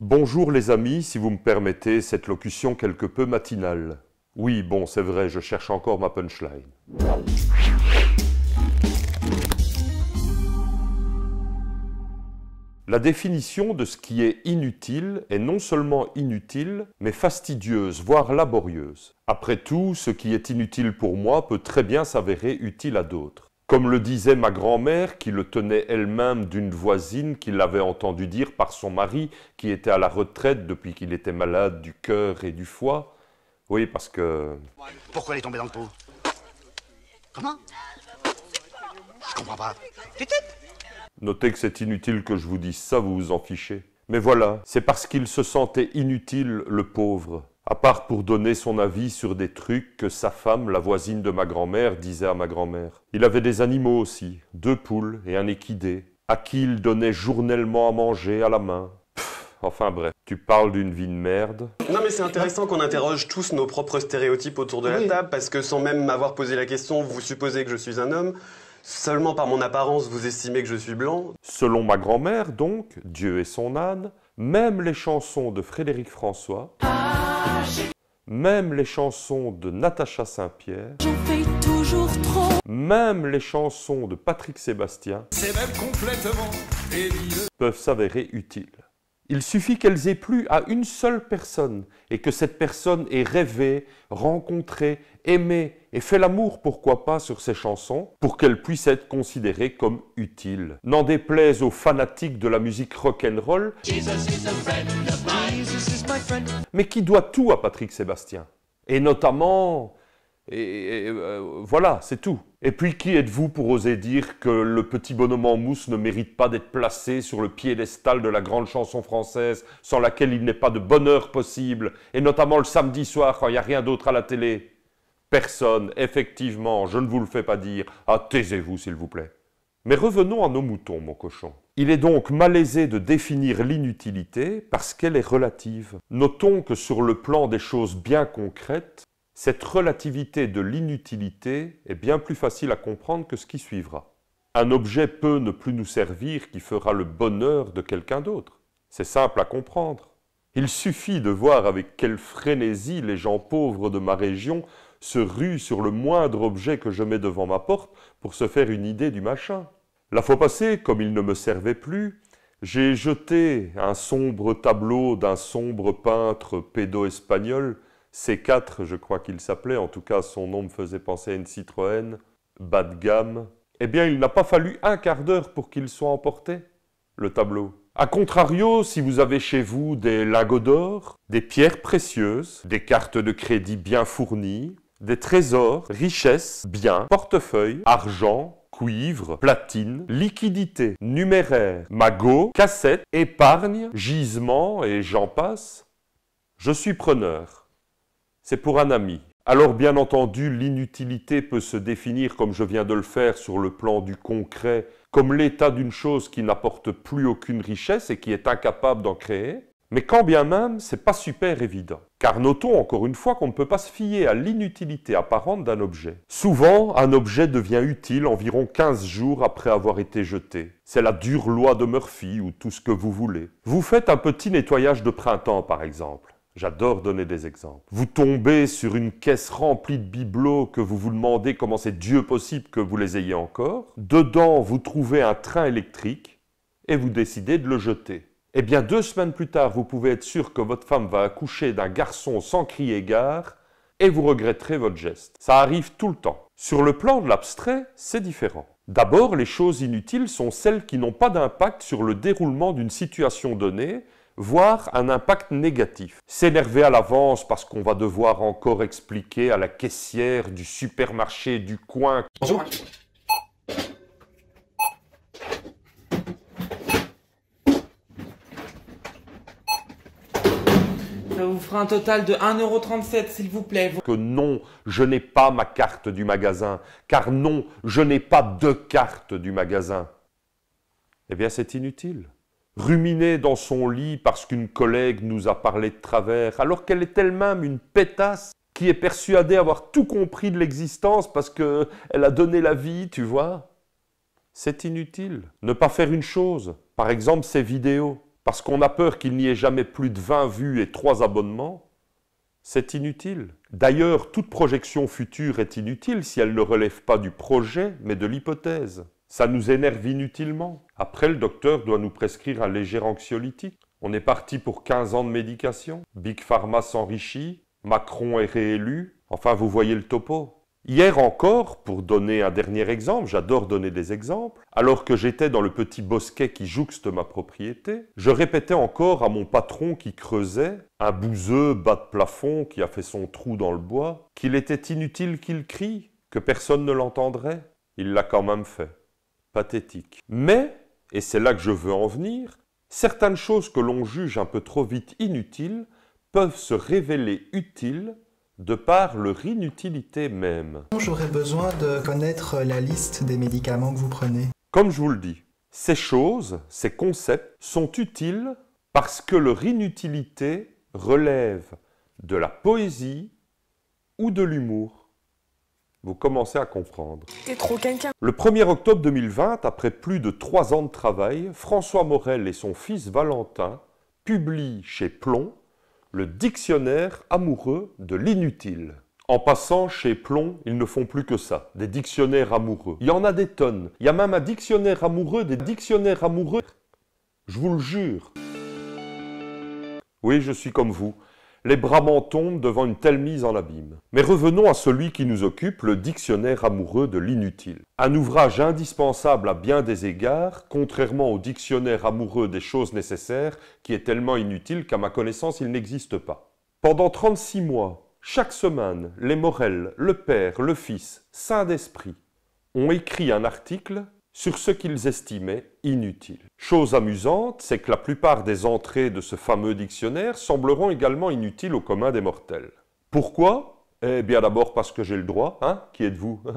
Bonjour les amis, si vous me permettez cette locution quelque peu matinale. Oui, bon, c'est vrai, je cherche encore ma punchline. La définition de ce qui est inutile est non seulement inutile, mais fastidieuse, voire laborieuse. Après tout, ce qui est inutile pour moi peut très bien s'avérer utile à d'autres. Comme le disait ma grand-mère, qui le tenait elle-même d'une voisine qui l'avait entendu dire par son mari, qui était à la retraite depuis qu'il était malade du cœur et du foie. Oui, parce que... Pourquoi elle est tombée dans le pot Comment Je comprends pas. Notez que c'est inutile que je vous dise ça, vous vous en fichez. Mais voilà, c'est parce qu'il se sentait inutile, le pauvre, à part pour donner son avis sur des trucs que sa femme, la voisine de ma grand-mère, disait à ma grand-mère. Il avait des animaux aussi, deux poules et un équidé, à qui il donnait journellement à manger à la main. enfin bref, tu parles d'une vie de merde. Non mais c'est intéressant qu'on interroge tous nos propres stéréotypes autour de la table, parce que sans même m'avoir posé la question, vous supposez que je suis un homme. Seulement par mon apparence, vous estimez que je suis blanc Selon ma grand-mère, donc, Dieu et son âne, même les chansons de Frédéric François... Même les chansons de Natacha Saint-Pierre. Même les chansons de Patrick Sébastien. Peuvent s'avérer utiles. Il suffit qu'elles aient plu à une seule personne et que cette personne ait rêvé, rencontré, aimé et fait l'amour, pourquoi pas, sur ses chansons, pour qu'elles puissent être considérées comme utiles. N'en déplaise aux fanatiques de la musique rock'n'roll, mais qui doit tout à Patrick Sébastien. Et notamment et, euh, voilà, c'est tout. Et puis qui êtes-vous pour oser dire que le petit bonhomme en mousse ne mérite pas d'être placé sur le piédestal de la grande chanson française, sans laquelle il n'est pas de bonheur possible, et notamment le samedi soir quand il n'y a rien d'autre à la télé Personne, effectivement, je ne vous le fais pas dire. Ah, taisez-vous, s'il vous plaît. Mais revenons à nos moutons, mon cochon. Il est donc malaisé de définir l'inutilité parce qu'elle est relative. Notons que sur le plan des choses bien concrètes, cette relativité de l'inutilité est bien plus facile à comprendre que ce qui suivra. Un objet peut ne plus nous servir qui fera le bonheur de quelqu'un d'autre. C'est simple à comprendre. Il suffit de voir avec quelle frénésie les gens pauvres de ma région se ruent sur le moindre objet que je mets devant ma porte pour se faire une idée du machin. La fois passée, comme il ne me servait plus, j'ai jeté un sombre tableau d'un sombre peintre pédo-espagnol C4, je crois qu'il s'appelait, en tout cas son nom me faisait penser à une Citroën, bas de gamme, eh bien il n'a pas fallu un quart d'heure pour qu'il soit emporté, le tableau. A contrario, si vous avez chez vous des lagos d'or, des pierres précieuses, des cartes de crédit bien fournies, des trésors, richesses, biens, portefeuilles, argent, cuivre, platine, liquidité, numéraire, magots, cassettes, épargne, gisements et j'en passe, je suis preneur c'est pour un ami. Alors bien entendu, l'inutilité peut se définir, comme je viens de le faire, sur le plan du concret, comme l'état d'une chose qui n'apporte plus aucune richesse et qui est incapable d'en créer. Mais quand bien même, c'est pas super évident. Car notons encore une fois qu'on ne peut pas se fier à l'inutilité apparente d'un objet. Souvent, un objet devient utile environ 15 jours après avoir été jeté. C'est la dure loi de Murphy ou tout ce que vous voulez. Vous faites un petit nettoyage de printemps, par exemple. J'adore donner des exemples. Vous tombez sur une caisse remplie de bibelots que vous vous demandez comment c'est Dieu possible que vous les ayez encore. Dedans, vous trouvez un train électrique et vous décidez de le jeter. Eh bien, deux semaines plus tard, vous pouvez être sûr que votre femme va accoucher d'un garçon sans crier gare et vous regretterez votre geste. Ça arrive tout le temps. Sur le plan de l'abstrait, c'est différent. D'abord, les choses inutiles sont celles qui n'ont pas d'impact sur le déroulement d'une situation donnée Voir un impact négatif. S'énerver à l'avance parce qu'on va devoir encore expliquer à la caissière du supermarché du coin. Ça vous fera un total de 1,37€ s'il vous plaît. Que non, je n'ai pas ma carte du magasin, car non, je n'ai pas deux cartes du magasin. Eh bien, c'est inutile ruminer dans son lit parce qu'une collègue nous a parlé de travers, alors qu'elle est elle-même une pétasse qui est persuadée avoir tout compris de l'existence parce qu'elle a donné la vie, tu vois. C'est inutile. Ne pas faire une chose, par exemple ces vidéos, parce qu'on a peur qu'il n'y ait jamais plus de 20 vues et 3 abonnements, c'est inutile. D'ailleurs, toute projection future est inutile si elle ne relève pas du projet, mais de l'hypothèse. Ça nous énerve inutilement. Après, le docteur doit nous prescrire un léger anxiolytique. On est parti pour 15 ans de médication. Big Pharma s'enrichit. Macron est réélu. Enfin, vous voyez le topo. Hier encore, pour donner un dernier exemple, j'adore donner des exemples, alors que j'étais dans le petit bosquet qui jouxte ma propriété, je répétais encore à mon patron qui creusait, un bouseux bas de plafond qui a fait son trou dans le bois, qu'il était inutile qu'il crie, que personne ne l'entendrait. Il l'a quand même fait. Pathétique. Mais et c'est là que je veux en venir, certaines choses que l'on juge un peu trop vite inutiles peuvent se révéler utiles de par leur inutilité même. J'aurais besoin de connaître la liste des médicaments que vous prenez. Comme je vous le dis, ces choses, ces concepts sont utiles parce que leur inutilité relève de la poésie ou de l'humour vous commencez à comprendre. trop Le 1er octobre 2020, après plus de trois ans de travail, François Morel et son fils Valentin publient chez Plomb le dictionnaire amoureux de l'inutile. En passant chez Plomb, ils ne font plus que ça, des dictionnaires amoureux. Il y en a des tonnes. Il y a même un dictionnaire amoureux, des dictionnaires amoureux. Je vous le jure. Oui, je suis comme vous les brabants tombent devant une telle mise en abîme. Mais revenons à celui qui nous occupe, le Dictionnaire amoureux de l'inutile. Un ouvrage indispensable à bien des égards, contrairement au Dictionnaire amoureux des choses nécessaires, qui est tellement inutile qu'à ma connaissance il n'existe pas. Pendant 36 mois, chaque semaine, les Morel, le Père, le Fils, Saint d'Esprit, ont écrit un article sur ce qu'ils estimaient inutile. Chose amusante, c'est que la plupart des entrées de ce fameux dictionnaire sembleront également inutiles au commun des mortels. Pourquoi Eh bien d'abord parce que j'ai le droit, hein Qui êtes-vous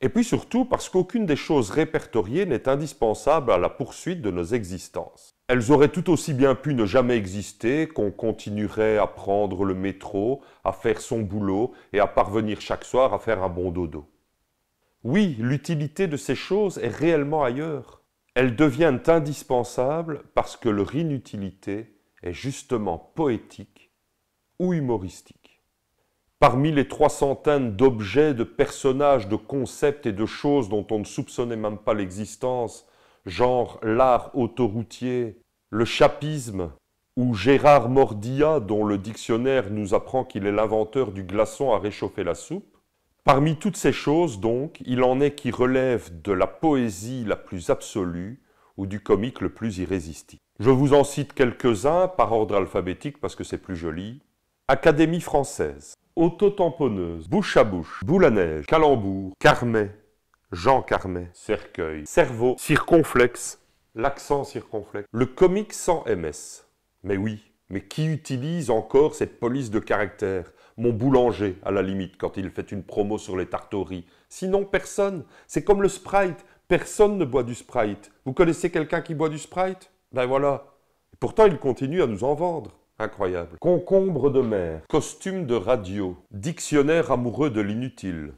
Et puis surtout parce qu'aucune des choses répertoriées n'est indispensable à la poursuite de nos existences. Elles auraient tout aussi bien pu ne jamais exister qu'on continuerait à prendre le métro, à faire son boulot et à parvenir chaque soir à faire un bon dodo. Oui, l'utilité de ces choses est réellement ailleurs. Elles deviennent indispensables parce que leur inutilité est justement poétique ou humoristique. Parmi les trois centaines d'objets, de personnages, de concepts et de choses dont on ne soupçonnait même pas l'existence, genre l'art autoroutier, le chapisme, ou Gérard Mordilla, dont le dictionnaire nous apprend qu'il est l'inventeur du glaçon à réchauffer la soupe, Parmi toutes ces choses, donc, il en est qui relèvent de la poésie la plus absolue ou du comique le plus irrésistible. Je vous en cite quelques-uns par ordre alphabétique parce que c'est plus joli. Académie française, autotamponneuse, bouche à bouche, boule à neige, calembour, carmet, Jean Carmet, cercueil, cerveau, circonflexe, l'accent circonflexe, le comique sans MS. Mais oui, mais qui utilise encore cette police de caractère Mon boulanger, à la limite, quand il fait une promo sur les tartories. Sinon, personne. C'est comme le Sprite. Personne ne boit du Sprite. Vous connaissez quelqu'un qui boit du Sprite Ben voilà. pourtant, il continue à nous en vendre. Incroyable. Concombre de mer, costume de radio, dictionnaire amoureux de l'inutile.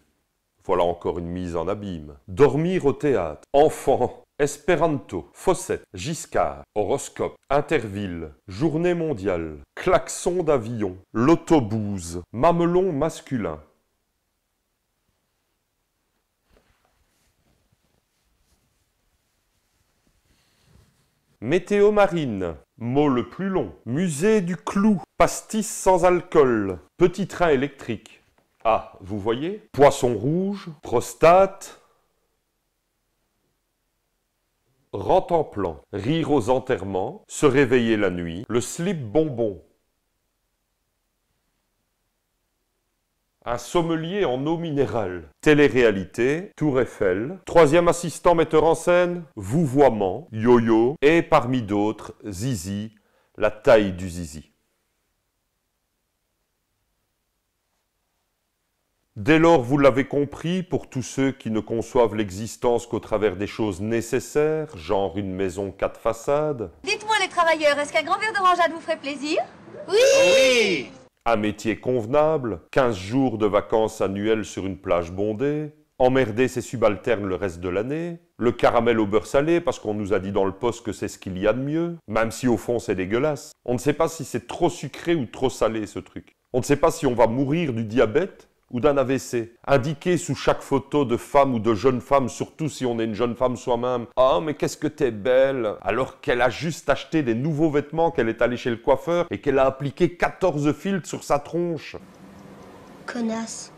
Voilà encore une mise en abîme. Dormir au théâtre, enfant, Esperanto, Fossette, Giscard, Horoscope, Interville, Journée mondiale, Klaxon d'avion, l'autobus, Mamelon masculin. Météo marine, mot le plus long, musée du clou, pastis sans alcool, petit train électrique. Ah, vous voyez Poisson rouge, prostate, Rent en plan, rire aux enterrements, se réveiller la nuit, le slip bonbon. Un sommelier en eau minérale. Télé-réalité, Tour Eiffel. Troisième assistant metteur en scène, Vouvoiement, Yo-Yo. Et parmi d'autres, Zizi, la taille du Zizi. Dès lors, vous l'avez compris, pour tous ceux qui ne conçoivent l'existence qu'au travers des choses nécessaires, genre une maison quatre façades. Dites-moi les travailleurs, est-ce qu'un grand verre d'orangeade vous ferait plaisir oui, oui Un métier convenable, 15 jours de vacances annuelles sur une plage bondée, emmerder ses subalternes le reste de l'année, le caramel au beurre salé parce qu'on nous a dit dans le poste que c'est ce qu'il y a de mieux, même si au fond c'est dégueulasse. On ne sait pas si c'est trop sucré ou trop salé ce truc. On ne sait pas si on va mourir du diabète ou d'un AVC. Indiquer sous chaque photo de femme ou de jeune femme, surtout si on est une jeune femme soi-même, Ah, mais qu'est-ce que t'es belle Alors qu'elle a juste acheté des nouveaux vêtements, qu'elle est allée chez le coiffeur et qu'elle a appliqué 14 filtres sur sa tronche. Connasse.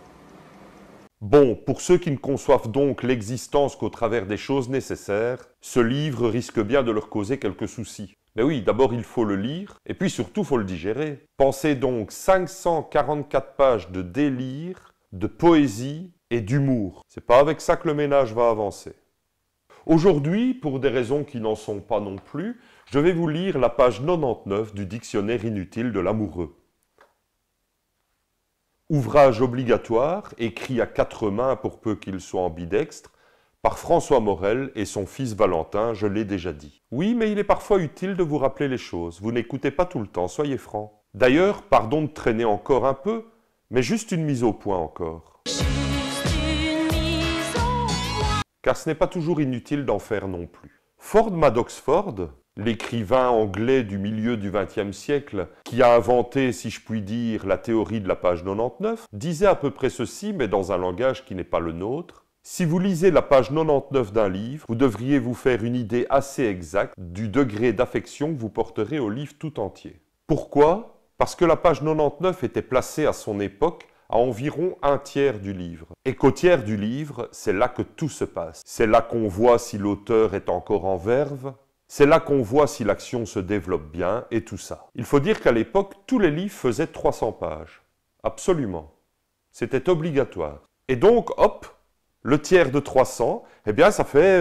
Bon, pour ceux qui ne conçoivent donc l'existence qu'au travers des choses nécessaires, ce livre risque bien de leur causer quelques soucis. Mais oui, d'abord il faut le lire, et puis surtout faut le digérer. Pensez donc 544 pages de délire, de poésie et d'humour. C'est pas avec ça que le ménage va avancer. Aujourd'hui, pour des raisons qui n'en sont pas non plus, je vais vous lire la page 99 du Dictionnaire inutile de l'amoureux. Ouvrage obligatoire, écrit à quatre mains pour peu qu'il soit ambidextre, par François Morel et son fils Valentin, je l'ai déjà dit. Oui, mais il est parfois utile de vous rappeler les choses. Vous n'écoutez pas tout le temps, soyez franc. D'ailleurs, pardon de traîner encore un peu, mais juste une mise au point encore. Car ce n'est pas toujours inutile d'en faire non plus. Ford Madox Ford, l'écrivain anglais du milieu du XXe siècle, qui a inventé, si je puis dire, la théorie de la page 99, disait à peu près ceci, mais dans un langage qui n'est pas le nôtre. Si vous lisez la page 99 d'un livre, vous devriez vous faire une idée assez exacte du degré d'affection que vous porterez au livre tout entier. Pourquoi Parce que la page 99 était placée à son époque à environ un tiers du livre. Et qu'au tiers du livre, c'est là que tout se passe. C'est là qu'on voit si l'auteur est encore en verve, c'est là qu'on voit si l'action se développe bien et tout ça. Il faut dire qu'à l'époque, tous les livres faisaient 300 pages. Absolument. C'était obligatoire. Et donc, hop, le tiers de 300, eh bien, ça fait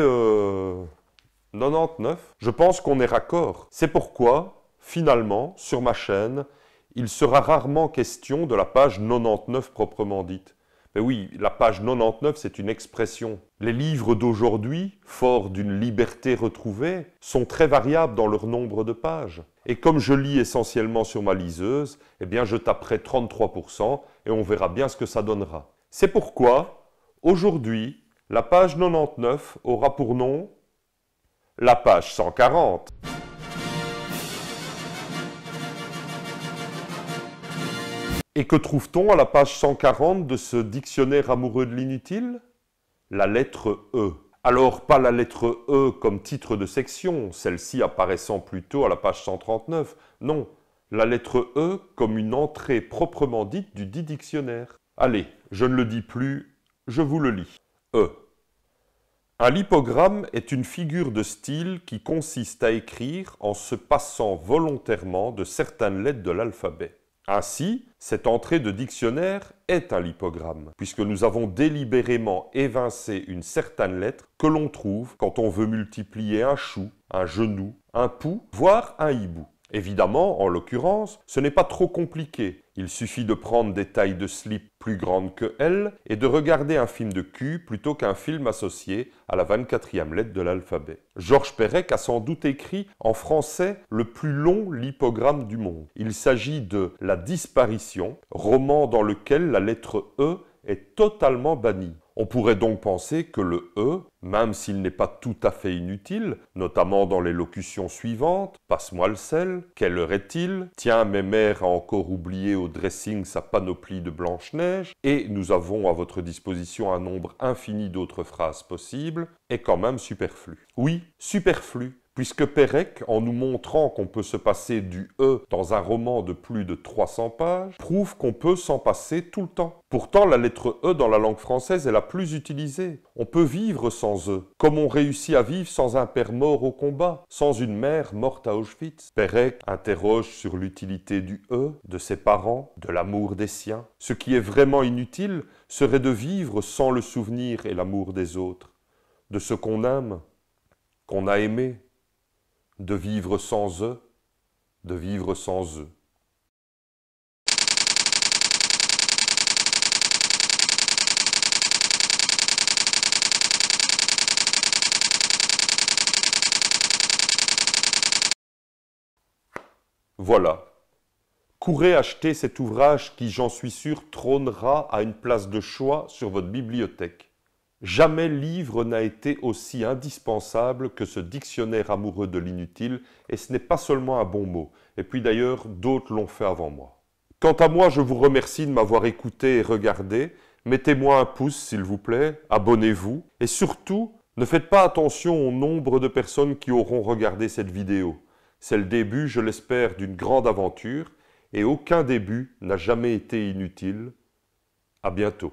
99. Euh, je pense qu'on est raccord. C'est pourquoi, finalement, sur ma chaîne, il sera rarement question de la page 99 proprement dite. Mais oui, la page 99, c'est une expression. Les livres d'aujourd'hui, forts d'une liberté retrouvée, sont très variables dans leur nombre de pages. Et comme je lis essentiellement sur ma liseuse, eh bien je taperai 33% et on verra bien ce que ça donnera. C'est pourquoi Aujourd'hui, la page 99 aura pour nom la page 140. Et que trouve-t-on à la page 140 de ce dictionnaire amoureux de l'inutile La lettre E. Alors pas la lettre E comme titre de section, celle-ci apparaissant plutôt à la page 139, non, la lettre E comme une entrée proprement dite du dit dictionnaire. Allez, je ne le dis plus, je vous le lis. E. Un lipogramme est une figure de style qui consiste à écrire en se passant volontairement de certaines lettres de l'alphabet. Ainsi, cette entrée de dictionnaire est un lipogramme, puisque nous avons délibérément évincé une certaine lettre que l'on trouve quand on veut multiplier un chou, un genou, un pou, voire un hibou. Évidemment, en l'occurrence, ce n'est pas trop compliqué, il suffit de prendre des tailles de slip plus grandes que L et de regarder un film de cul plutôt qu'un film associé à la 24e lettre de l'alphabet. Georges Perec a sans doute écrit en français le plus long lipogramme du monde. Il s'agit de La disparition, roman dans lequel la lettre E est totalement bannie. On pourrait donc penser que le E, même s'il n'est pas tout à fait inutile, notamment dans les locutions suivantes Passe-moi le sel, quelle heure est-il Tiens, mes mères a encore oublié au dressing sa panoplie de Blanche-Neige, et nous avons à votre disposition un nombre infini d'autres phrases possibles, est quand même superflu. Oui, superflu, Puisque Pérec, en nous montrant qu'on peut se passer du E dans un roman de plus de 300 pages, prouve qu'on peut s'en passer tout le temps. Pourtant, la lettre E dans la langue française est la plus utilisée. On peut vivre sans E, comme on réussit à vivre sans un père mort au combat, sans une mère morte à Auschwitz. Pérec interroge sur l'utilité du E, de ses parents, de l'amour des siens. Ce qui est vraiment inutile serait de vivre sans le souvenir et l'amour des autres, de ce qu'on aime, qu'on a aimé, de vivre sans eux, de vivre sans eux. Voilà. Courez acheter cet ouvrage qui, j'en suis sûr, trônera à une place de choix sur votre bibliothèque. Jamais livre n'a été aussi indispensable que ce dictionnaire amoureux de l'inutile, et ce n'est pas seulement un bon mot, et puis d'ailleurs d'autres l'ont fait avant moi. Quant à moi, je vous remercie de m'avoir écouté et regardé, mettez-moi un pouce s'il vous plaît, abonnez-vous, et surtout, ne faites pas attention au nombre de personnes qui auront regardé cette vidéo. C'est le début, je l'espère, d'une grande aventure, et aucun début n'a jamais été inutile. À bientôt.